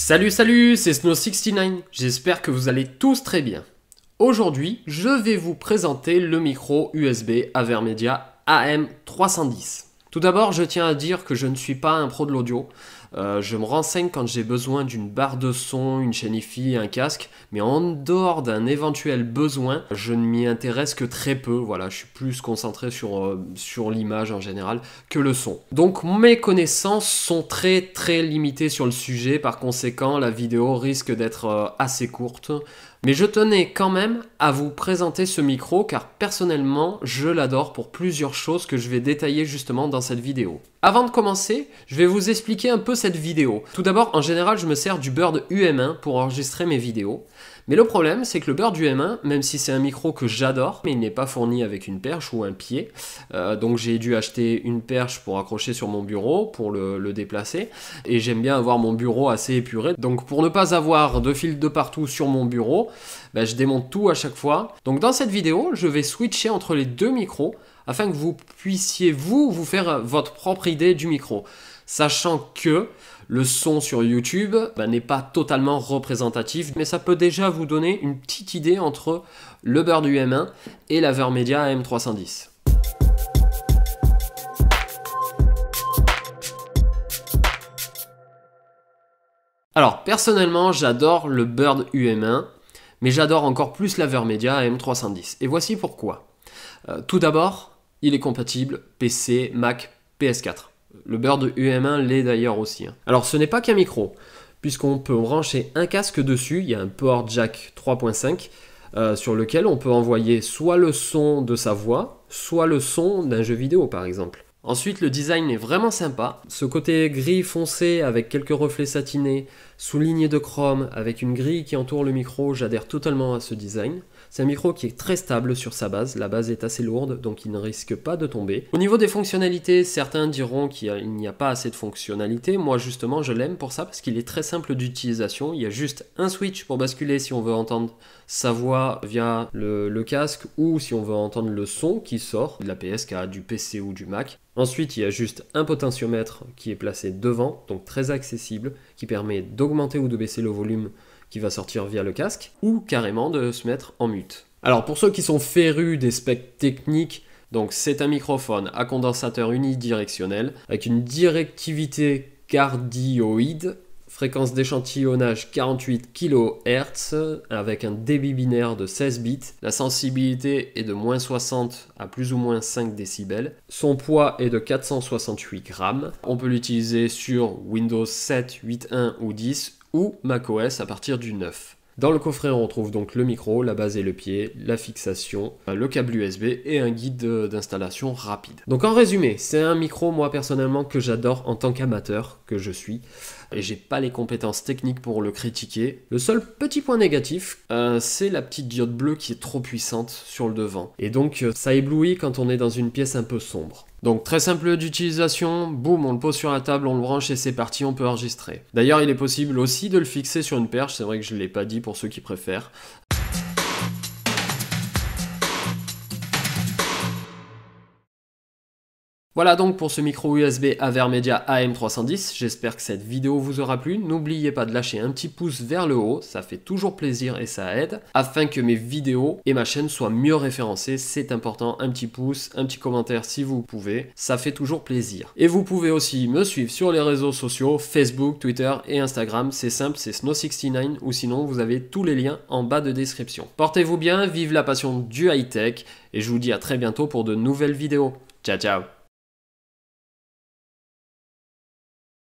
Salut salut, c'est Snow69, j'espère que vous allez tous très bien. Aujourd'hui, je vais vous présenter le micro USB Avermedia AM310. Tout d'abord, je tiens à dire que je ne suis pas un pro de l'audio, euh, je me renseigne quand j'ai besoin d'une barre de son, une chaîne un casque, mais en dehors d'un éventuel besoin, je ne m'y intéresse que très peu. Voilà, je suis plus concentré sur, euh, sur l'image en général que le son. Donc mes connaissances sont très très limitées sur le sujet, par conséquent la vidéo risque d'être euh, assez courte. Mais je tenais quand même à vous présenter ce micro car personnellement je l'adore pour plusieurs choses que je vais détailler justement dans cette vidéo. Avant de commencer, je vais vous expliquer un peu cette vidéo. Tout d'abord, en général, je me sers du Bird UM1 pour enregistrer mes vidéos. Mais le problème, c'est que le Bird UM1, même si c'est un micro que j'adore, mais il n'est pas fourni avec une perche ou un pied. Euh, donc j'ai dû acheter une perche pour accrocher sur mon bureau, pour le, déplacer. Et j'aime bien avoir mon bureau assez épuré. Donc pour ne pas avoir de fil de partout sur mon bureau, ben, je démonte tout à chaque fois. Donc dans cette vidéo, je vais switcher entre les deux micros afin que vous puissiez vous, vous faire votre propre idée du micro sachant que le son sur YouTube bah, n'est pas totalement représentatif, mais ça peut déjà vous donner une petite idée entre le Bird um 1 et l'Avermedia Media M310. Alors personnellement j'adore le Bird UM1, mais j'adore encore plus l'Avermedia M310. Et voici pourquoi. Euh, tout d'abord, il est compatible PC, Mac, PS4. Le Bird UM1 l'est d'ailleurs aussi. Hein. Alors ce n'est pas qu'un micro, puisqu'on peut brancher un casque dessus, il y a un port jack 3.5 euh, sur lequel on peut envoyer soit le son de sa voix, soit le son d'un jeu vidéo par exemple. Ensuite, le design est vraiment sympa. Ce côté gris foncé avec quelques reflets satinés, souligné de chrome, avec une grille qui entoure le micro, j'adhère totalement à ce design. C'est un micro qui est très stable sur sa base, la base est assez lourde donc il ne risque pas de tomber. Au niveau des fonctionnalités, certains diront qu'il n'y a, pas assez de fonctionnalités, moi justement je l'aime pour ça parce qu'il est très simple d'utilisation, il y a juste un switch pour basculer si on veut entendre sa voix via le, casque ou si on veut entendre le son qui sort de la PSK, du PC ou du Mac. Ensuite, il y a juste un potentiomètre qui est placé devant, donc très accessible, qui permet d'augmenter ou de baisser le volume qui va sortir via le casque, ou carrément de se mettre en mute. Alors pour ceux qui sont férus des specs techniques, donc c'est un microphone à condensateur unidirectionnel avec une directivité cardioïde, fréquence d'échantillonnage 48 kHz avec un débit binaire de 16 bits, la sensibilité est de moins 60 à plus ou moins 5 décibels, son poids est de 468 grammes, on peut l'utiliser sur Windows 7, 8.1 ou 10 ou macOS à partir du 9. Dans le coffret, on retrouve donc le micro, la base et le pied, la fixation, euh, le câble USB et un guide euh, d'installation rapide. Donc en résumé, c'est un micro moi personnellement que j'adore en tant qu'amateur que je suis et j'ai pas les compétences techniques pour le critiquer. Le seul petit point négatif, euh, c'est la petite diode bleue qui est trop puissante sur le devant. Et donc euh, ça éblouit quand on est dans une pièce un peu sombre. Donc très simple d'utilisation, boum, on le pose sur la table, on le branche et c'est parti, on peut enregistrer. D'ailleurs, il est possible aussi de le fixer sur une perche, c'est vrai que je ne l'ai pas dit pour ceux qui préfèrent. Voilà donc pour ce micro USB Avermedia AM310, j'espère que cette vidéo vous aura plu, n'oubliez pas de lâcher un petit pouce vers le haut, ça fait toujours plaisir et ça aide, afin que mes vidéos et ma chaîne soient mieux référencées, c'est important, un petit pouce, un petit commentaire si vous pouvez, ça fait toujours plaisir. Et vous pouvez aussi me suivre sur les réseaux sociaux, Facebook, Twitter et Instagram, c'est simple, c'est Snow69 ou sinon vous avez tous les liens en bas de description. Portez-vous bien, vive la passion du high-tech et je vous dis à très bientôt pour de nouvelles vidéos. Ciao ciao